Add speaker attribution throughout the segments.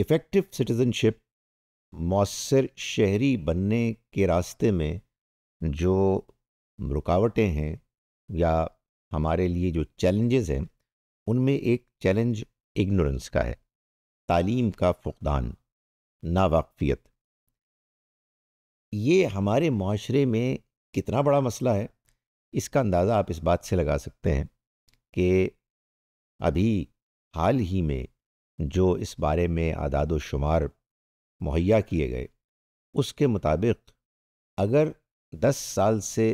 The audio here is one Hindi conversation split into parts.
Speaker 1: इफ़ेक्टिव सिटीज़नशिप मौसर शहरी बनने के रास्ते में जो रुकावटें हैं या हमारे लिए जो चैलेंजेस हैं उनमें एक चैलेंज इग्नोरेंस का है तालीम का फुकदान नावाकफियत ये हमारे माशरे में कितना बड़ा मसला है इसका अंदाज़ा आप इस बात से लगा सकते हैं कि अभी हाल ही में जो इस बारे में आदाद शुमार मुहैया किए गए उसके मुताबिक अगर 10 साल से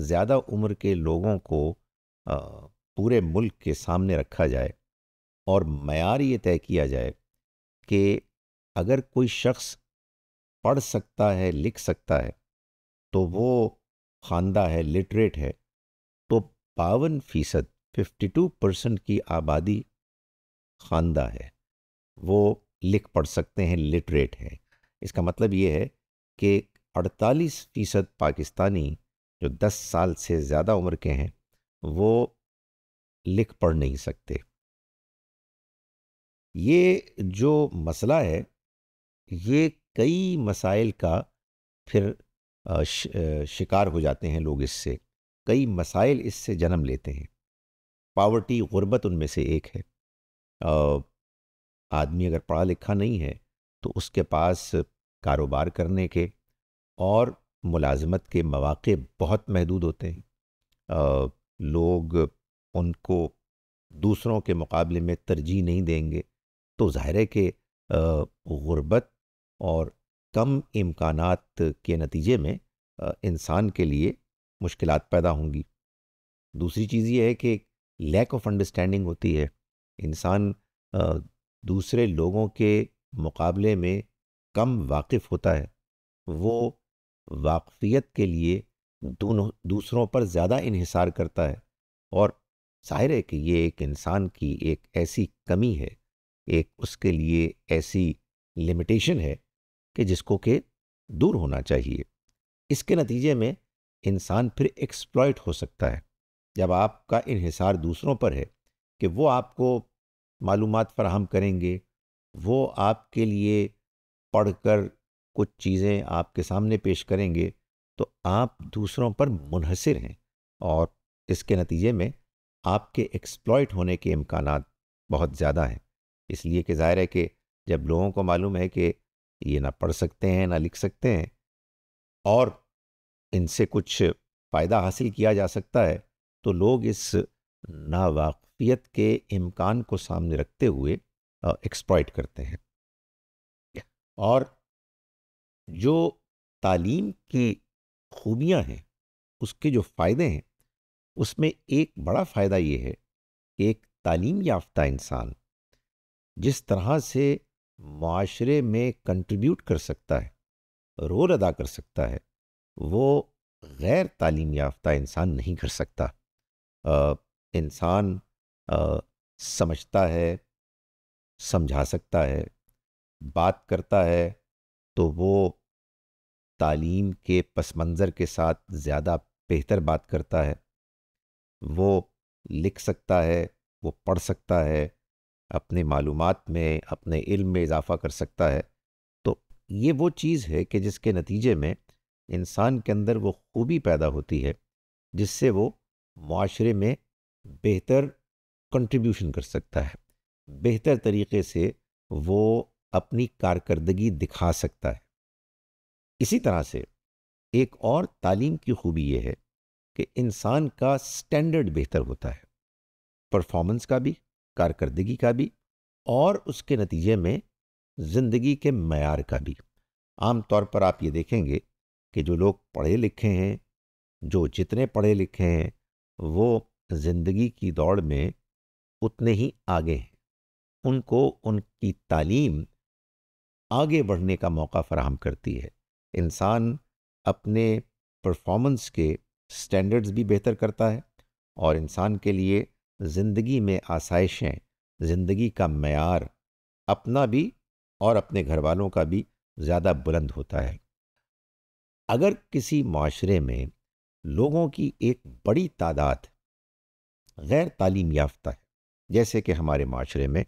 Speaker 1: ज़्यादा उम्र के लोगों को पूरे मुल्क के सामने रखा जाए और मैार ये तय किया जाए कि अगर कोई शख्स पढ़ सकता है लिख सकता है तो वो खानदा है लिटरेट है तो बावन फ़ीसद फिफ्टी टू परसेंट की आबादी खानदा है वो लिख पढ़ सकते हैं लिटरेट हैं इसका मतलब ये है कि 48 फ़ीसद पाकिस्तानी जो 10 साल से ज़्यादा उम्र के हैं वो लिख पढ़ नहीं सकते ये जो मसला है ये कई मसाइल का फिर शिकार हो जाते हैं लोग इससे कई मसाइल इससे जन्म लेते हैं पावर्टी ग़ुरबत उनमें से एक है आदमी अगर पढ़ा लिखा नहीं है तो उसके पास कारोबार करने के और मुलाजमत के मौाक़ बहुत महदूद होते हैं आ, लोग उनको दूसरों के मुकाबले में तरजीह नहीं देंगे तो ज़ाहिर है कि गुरबत और कम इम्कान के नतीजे में इंसान के लिए मुश्किल पैदा होंगी दूसरी चीज़ ये है कि लैक ऑफ अंडरस्टैंडिंग होती है इंसान दूसरे लोगों के मुकाबले में कम वाकिफ़ होता है वो वाकफियत के लिए दोनों दूसरों पर ज़्यादा इहिसार करता है और ज़ाहिर है कि ये एक इंसान की एक ऐसी कमी है एक उसके लिए ऐसी लिमिटेशन है कि जिसको के दूर होना चाहिए इसके नतीजे में इंसान फिर एक्सप्लॉयट हो सकता है जब आपका इहिसार दूसरों पर है कि वो आपको मालूम फ्राहम करेंगे वो आपके लिए पढ़ कर कुछ चीज़ें आपके सामने पेश करेंगे तो आप दूसरों पर मुनहसर हैं और इसके नतीजे में आपके एक्सप्लॉयट होने के इम्कान बहुत ज़्यादा हैं इसलिए कि ज़ाहिर है कि जब लोगों को मालूम है कि ये ना पढ़ सकते हैं ना लिख सकते हैं और इनसे कुछ फ़ायदा हासिल किया जा सकता है तो लोग इस नावाक़ मख्फियत के इम्कान को सामने रखते हुए एक्सप्लॉयट करते हैं और जो तालीम की खूबियां हैं उसके जो फ़ायदे हैं उसमें एक बड़ा फ़ायदा ये है कि एक तालीम याफ्ता इंसान जिस तरह से माशरे में कंट्रीब्यूट कर सकता है रोल अदा कर सकता है वो गैर तालीम याफ्ता इंसान नहीं कर सकता इंसान आ, समझता है समझा सकता है बात करता है तो वो तालीम के पस मंज़र के साथ ज़्यादा बेहतर बात करता है वो लिख सकता है वो पढ़ सकता है अपने मालूम में अपने इल्म में इजाफ़ा कर सकता है तो ये वो चीज़ है कि जिसके नतीजे में इंसान के अंदर वो खूबी पैदा होती है जिससे वो माशरे में बेहतर कंट्रीब्यूशन कर सकता है बेहतर तरीके से वो अपनी कारकर्दगी दिखा सकता है इसी तरह से एक और तालीम की खूबी यह है कि इंसान का स्टैंडर्ड बेहतर होता है परफॉर्मेंस का भी कारकर्दगी का भी और उसके नतीजे में ज़िंदगी के मैार का भी आम तौर पर आप ये देखेंगे कि जो लोग पढ़े लिखे हैं जो जितने पढ़े लिखे हैं वो ज़िंदगी की दौड़ में उतने ही आगे हैं उनको उनकी तालीम आगे बढ़ने का मौका फराहम करती है इंसान अपने परफॉर्मेंस के स्टैंडर्ड्स भी बेहतर करता है और इंसान के लिए ज़िंदगी में आसाइशें ज़िंदगी का मैार अपना भी और अपने घर वालों का भी ज़्यादा बुलंद होता है अगर किसी माशरे में लोगों की एक बड़ी तादाद गैर तालीम याफ्ता है जैसे कि हमारे माशरे में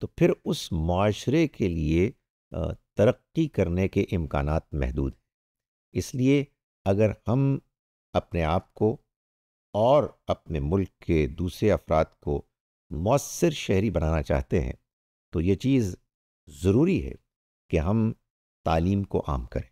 Speaker 1: तो फिर उस माशरे के लिए तरक्की करने के इम्कान महदूद हैं इसलिए अगर हम अपने आप को और अपने मुल्क के दूसरे अफराद को मौसर शहरी बनाना चाहते हैं तो ये चीज़ ज़रूरी है कि हम तालीम को आम करें